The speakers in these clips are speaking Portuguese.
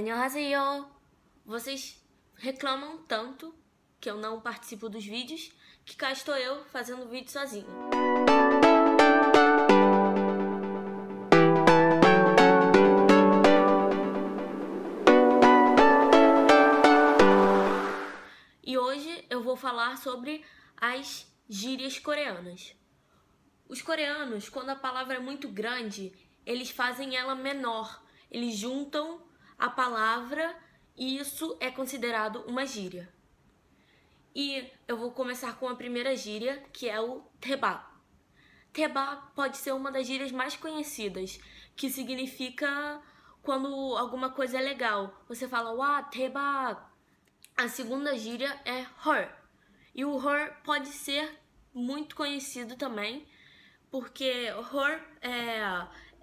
Annyeonghaseyo! Vocês reclamam tanto que eu não participo dos vídeos que cá estou eu fazendo vídeo sozinho. E hoje eu vou falar sobre as gírias coreanas. Os coreanos, quando a palavra é muito grande, eles fazem ela menor. Eles juntam a palavra e isso é considerado uma gíria. E eu vou começar com a primeira gíria, que é o teba. Teba pode ser uma das gírias mais conhecidas, que significa quando alguma coisa é legal. Você fala, uá, teba. A segunda gíria é her. E o her pode ser muito conhecido também, porque her é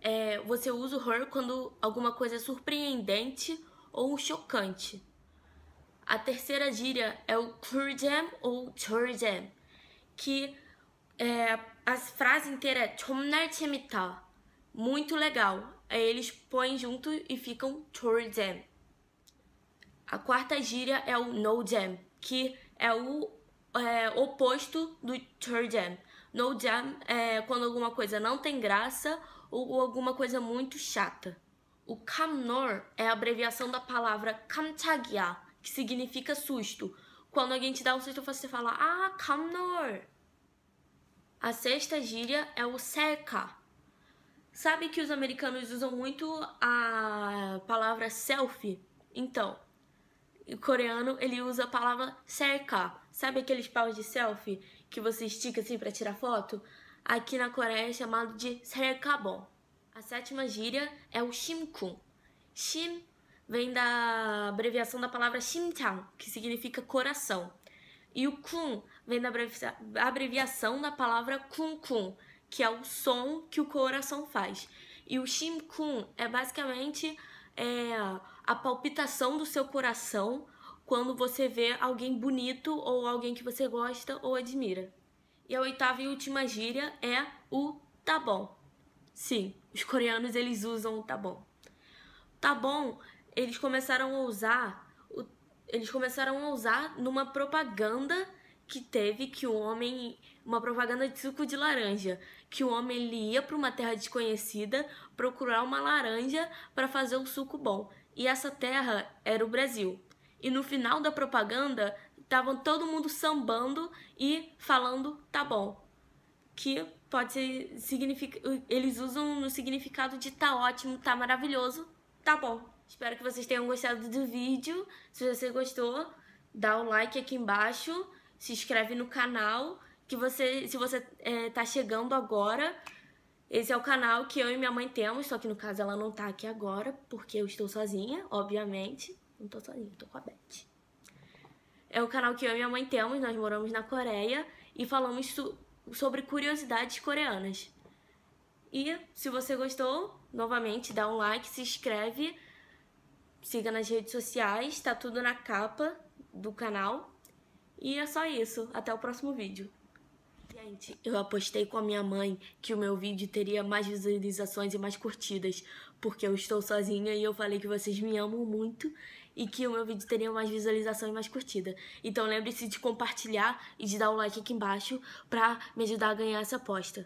é, você usa o her quando alguma coisa é surpreendente ou chocante. A terceira gíria é o curjam ou chorjam, que é, a frase inteira é 정말 재밌다, muito legal. Aí eles põem junto e ficam chorjam. A quarta gíria é o jam", que é o é, oposto do jam". No jam é quando alguma coisa não tem graça ou alguma coisa muito chata. O kamnor é a abreviação da palavra kamchagya, que significa susto. Quando alguém te dá um susto, você fala, ah, kamnor. A sexta gíria é o seca. Sabe que os americanos usam muito a palavra selfie? Então, o coreano ele usa a palavra seca. Sabe aqueles paus de selfie? que você estica assim para tirar foto, aqui na Coreia é chamado de serkabon. A sétima gíria é o shimkun. Shim vem da abreviação da palavra shimtang, que significa coração. E o kun vem da abreviação da palavra kun-kun, que é o som que o coração faz. E o shimkun é basicamente é, a palpitação do seu coração quando você vê alguém bonito ou alguém que você gosta ou admira. E a oitava e última gíria é o tá bom. Sim, os coreanos eles usam o tá bom. Tá bom, eles começaram a usar, eles começaram a usar numa propaganda que teve que o um homem, uma propaganda de suco de laranja, que o um homem ele ia para uma terra desconhecida procurar uma laranja para fazer o um suco bom. E essa terra era o Brasil. E no final da propaganda, estavam todo mundo sambando e falando tá bom. Que pode ser eles usam no significado de tá ótimo, tá maravilhoso, tá bom. Espero que vocês tenham gostado do vídeo. Se você gostou, dá o um like aqui embaixo, se inscreve no canal, que você se você é, tá chegando agora, esse é o canal que eu e minha mãe temos, só que no caso ela não tá aqui agora, porque eu estou sozinha, obviamente. Não tô sozinha, tô com a Beth. É o canal que eu e minha mãe temos, nós moramos na Coreia e falamos sobre curiosidades coreanas. E se você gostou, novamente dá um like, se inscreve, siga nas redes sociais, tá tudo na capa do canal. E é só isso, até o próximo vídeo. Gente, eu apostei com a minha mãe que o meu vídeo teria mais visualizações e mais curtidas, porque eu estou sozinha e eu falei que vocês me amam muito e que o meu vídeo teria mais visualização e mais curtida. Então lembre-se de compartilhar e de dar um like aqui embaixo para me ajudar a ganhar essa aposta.